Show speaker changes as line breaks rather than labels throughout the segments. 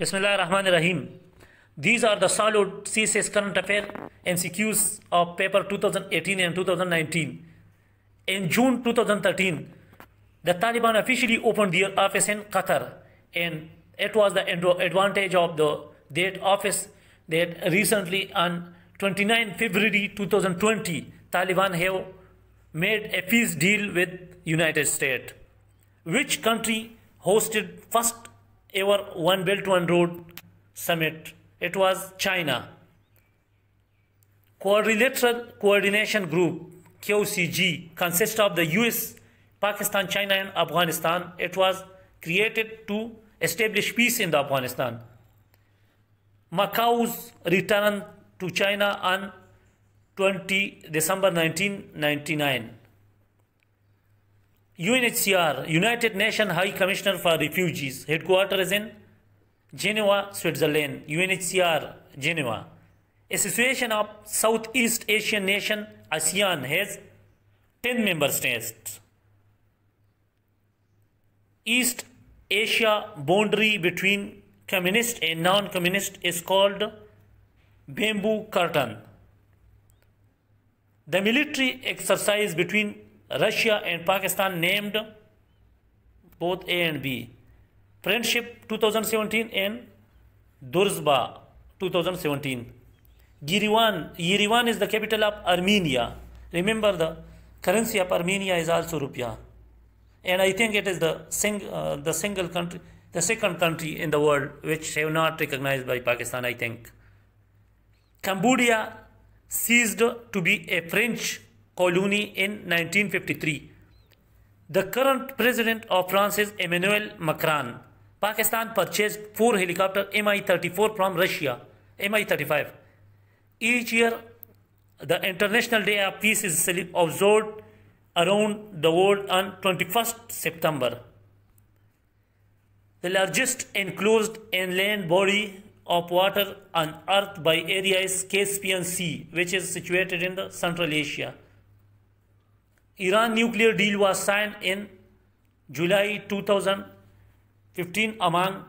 ar-Rahim. These are the solid CSS current affair MCQs of paper 2018 and 2019. In June 2013, the Taliban officially opened their office in Qatar, and it was the advantage of the that office that recently on 29 February 2020, Taliban have made a peace deal with United States. Which country hosted first ever one belt one road summit it was china quadrilateral coordination group qcg consists of the us pakistan china and afghanistan it was created to establish peace in the afghanistan macau's return to china on 20 december 1999 UNHCR, United Nations High Commissioner for Refugees, headquarters in Geneva, Switzerland. UNHCR, Geneva. Association of Southeast Asian Nation, ASEAN, has 10 member states. East Asia boundary between communist and non-communist is called bamboo curtain. The military exercise between Russia and Pakistan named both A and B. Friendship 2017 and Durzba 2017. Yerevan, is the capital of Armenia. Remember the currency of Armenia is also rupiah. And I think it is the, sing, uh, the single country, the second country in the world which have not recognized by Pakistan, I think. Cambodia ceased to be a French Colony in 1953. The current president of France is Emmanuel Macron. Pakistan purchased four helicopter Mi-34 from Russia, Mi-35. Each year, the International Day of Peace is observed around the world on 21st September. The largest enclosed inland body of water on earth by area is Caspian Sea, which is situated in the Central Asia. Iran nuclear deal was signed in July 2015 among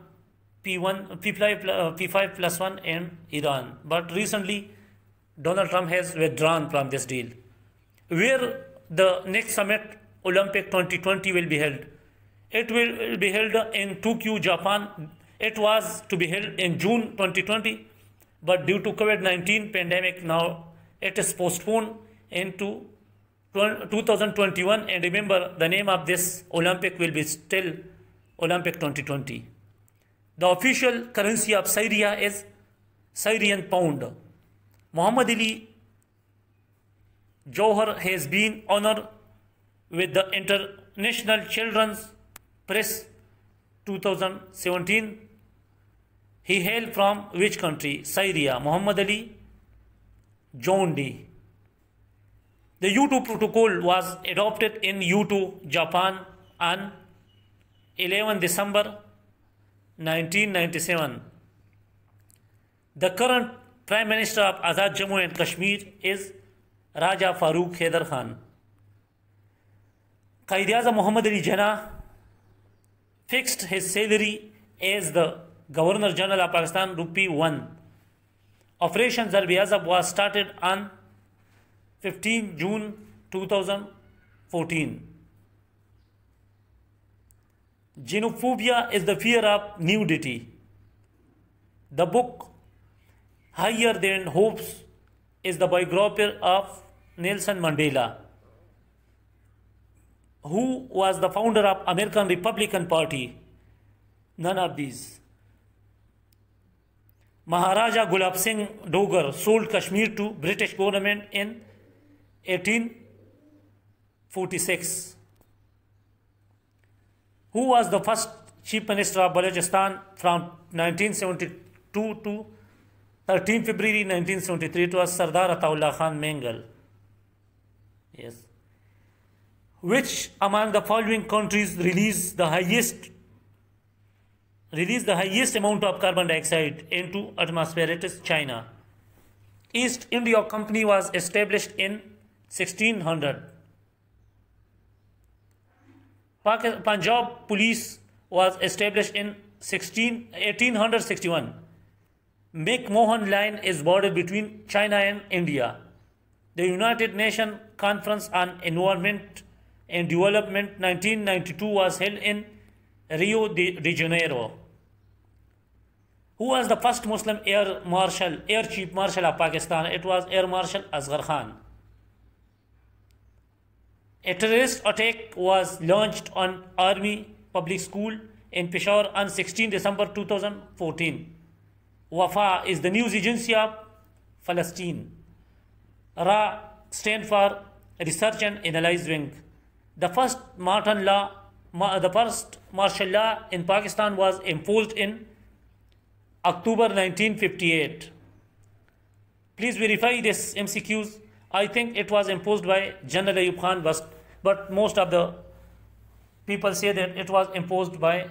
P1, P5, P5 plus 1 and Iran. But recently, Donald Trump has withdrawn from this deal. Where the next summit, Olympic 2020, will be held. It will be held in Tokyo, Japan. It was to be held in June 2020, but due to COVID-19 pandemic, now it is postponed into 2021 and remember the name of this Olympic will be still Olympic 2020. The official currency of Syria is Syrian pound. Muhammad Ali Johar has been honored with the International Children's Press 2017. He hailed from which country? Syria. Muhammad Ali John D. The U2 protocol was adopted in U2, Japan on 11 December 1997. The current Prime Minister of Azad Jammu and Kashmir is Raja Farooq Haider Khan. Qaid Azam Muhammad Ali Jinnah fixed his salary as the Governor General of Pakistan rupee 1. Operation Zarbiyazab was started on 15 June 2014. Genophobia is the fear of nudity. The book Higher Than Hopes is the biography of Nelson Mandela, who was the founder of American Republican Party. None of these. Maharaja Gulab Singh Dogar sold Kashmir to British government in 1846. Who was the first Chief Minister of Balochistan from 1972 to 13 February 1973? It was Sardar Ataullah Khan Mengal. Yes. Which among the following countries released the highest release the highest amount of carbon dioxide into atmosphere it is china east india company was established in 1600. Punjab police was established in 16, 1861. McMohan Line is bordered between China and India. The United Nations Conference on Environment and Development 1992 was held in Rio de Janeiro. Who was the first Muslim air marshal, air chief marshal of Pakistan? It was Air Marshal Azhar Khan. A terrorist attack was launched on Army Public School in Peshawar on 16 December 2014. Wafa is the news agency of Palestine. RA stands for Research and Analyze Wing. The first Martin law, the first martial law in Pakistan was imposed in October 1958. Please verify this MCQs. I think it was imposed by General Ayub Khan, but most of the people say that it was imposed by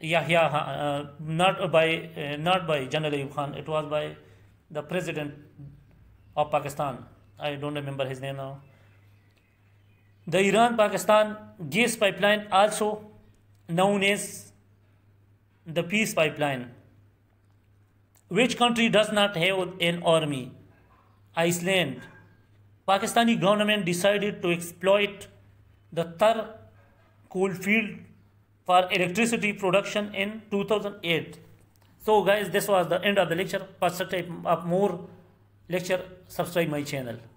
Yahya, uh, not by uh, not by General Ayub Khan. It was by the president of Pakistan. I don't remember his name now. The Iran-Pakistan gas pipeline also known as the peace pipeline. Which country does not have an army? Iceland, Pakistani government decided to exploit the Thar field for electricity production in 2008. So guys, this was the end of the lecture. For such type of more lecture, subscribe my channel.